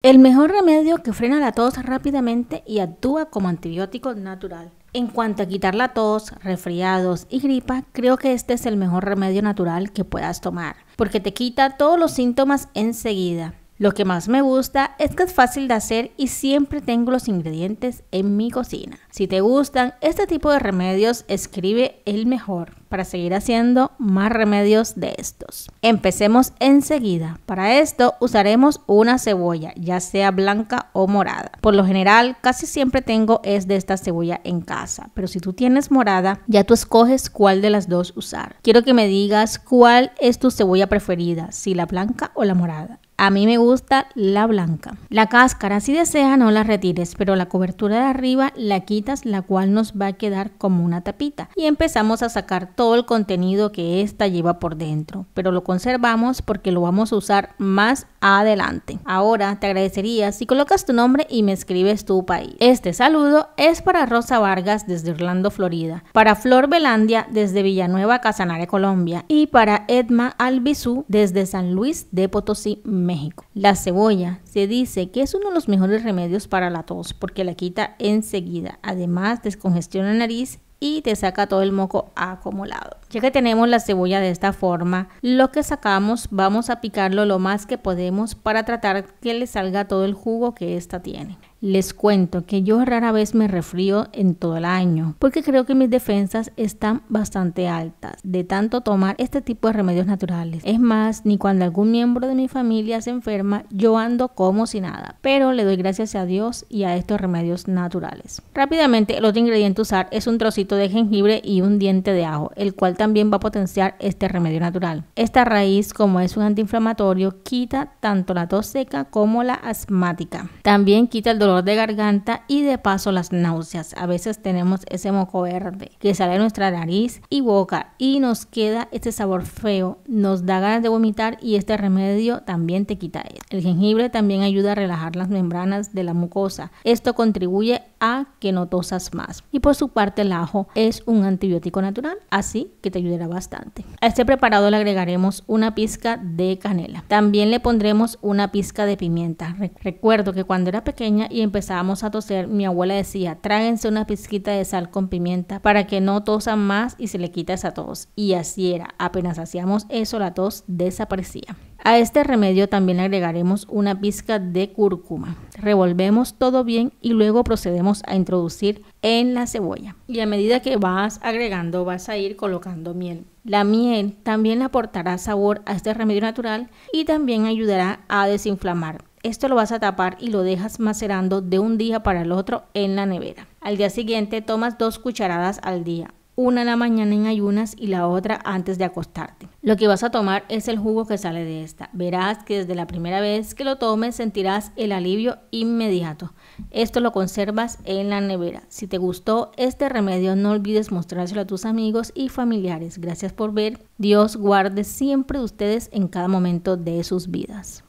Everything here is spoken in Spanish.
El mejor remedio que frena la tos rápidamente y actúa como antibiótico natural. En cuanto a quitar la tos, resfriados y gripa, creo que este es el mejor remedio natural que puedas tomar, porque te quita todos los síntomas enseguida. Lo que más me gusta es que es fácil de hacer y siempre tengo los ingredientes en mi cocina. Si te gustan este tipo de remedios, escribe el mejor para seguir haciendo más remedios de estos. Empecemos enseguida. Para esto usaremos una cebolla, ya sea blanca o morada. Por lo general, casi siempre tengo es de esta cebolla en casa, pero si tú tienes morada, ya tú escoges cuál de las dos usar. Quiero que me digas cuál es tu cebolla preferida, si la blanca o la morada. A mí me gusta la blanca. La cáscara, si deseas, no la retires, pero la cobertura de arriba la quitas, la cual nos va a quedar como una tapita. Y empezamos a sacar todo el contenido que esta lleva por dentro, pero lo conservamos porque lo vamos a usar más adelante. Ahora te agradecería si colocas tu nombre y me escribes tu país. Este saludo es para Rosa Vargas desde Orlando, Florida, para Flor Belandia desde Villanueva, Casanare, Colombia y para Edma Albizú desde San Luis de Potosí, México. La cebolla se dice que es uno de los mejores remedios para la tos porque la quita enseguida. Además, descongestiona la nariz y te saca todo el moco acumulado. Ya que tenemos la cebolla de esta forma, lo que sacamos vamos a picarlo lo más que podemos para tratar que le salga todo el jugo que esta tiene. Les cuento que yo rara vez me refrío en todo el año porque creo que mis defensas están bastante altas de tanto tomar este tipo de remedios naturales. Es más, ni cuando algún miembro de mi familia se enferma, yo ando como si nada, pero le doy gracias a Dios y a estos remedios naturales. Rápidamente, el otro ingrediente a usar es un trocito de jengibre y un diente de ajo, el cual también va a potenciar este remedio natural. Esta raíz, como es un antiinflamatorio, quita tanto la tos seca como la asmática. También quita el dolor de garganta y de paso las náuseas. A veces tenemos ese moco verde que sale de nuestra nariz y boca y nos queda este sabor feo, nos da ganas de vomitar y este remedio también te quita eso. El jengibre también ayuda a relajar las membranas de la mucosa. Esto contribuye a que no tosas más. Y por su parte el ajo es un antibiótico natural, así que te ayudará bastante. A este preparado le agregaremos una pizca de canela. También le pondremos una pizca de pimienta. Recuerdo que cuando era pequeña y y empezábamos a toser, mi abuela decía, tráguense una pizquita de sal con pimienta para que no tosan más y se le quita esa tos. Y así era, apenas hacíamos eso la tos desaparecía. A este remedio también agregaremos una pizca de cúrcuma. Revolvemos todo bien y luego procedemos a introducir en la cebolla. Y a medida que vas agregando vas a ir colocando miel. La miel también aportará sabor a este remedio natural y también ayudará a desinflamar. Esto lo vas a tapar y lo dejas macerando de un día para el otro en la nevera. Al día siguiente tomas dos cucharadas al día, una en la mañana en ayunas y la otra antes de acostarte. Lo que vas a tomar es el jugo que sale de esta. Verás que desde la primera vez que lo tomes sentirás el alivio inmediato. Esto lo conservas en la nevera. Si te gustó este remedio no olvides mostrárselo a tus amigos y familiares. Gracias por ver. Dios guarde siempre ustedes en cada momento de sus vidas.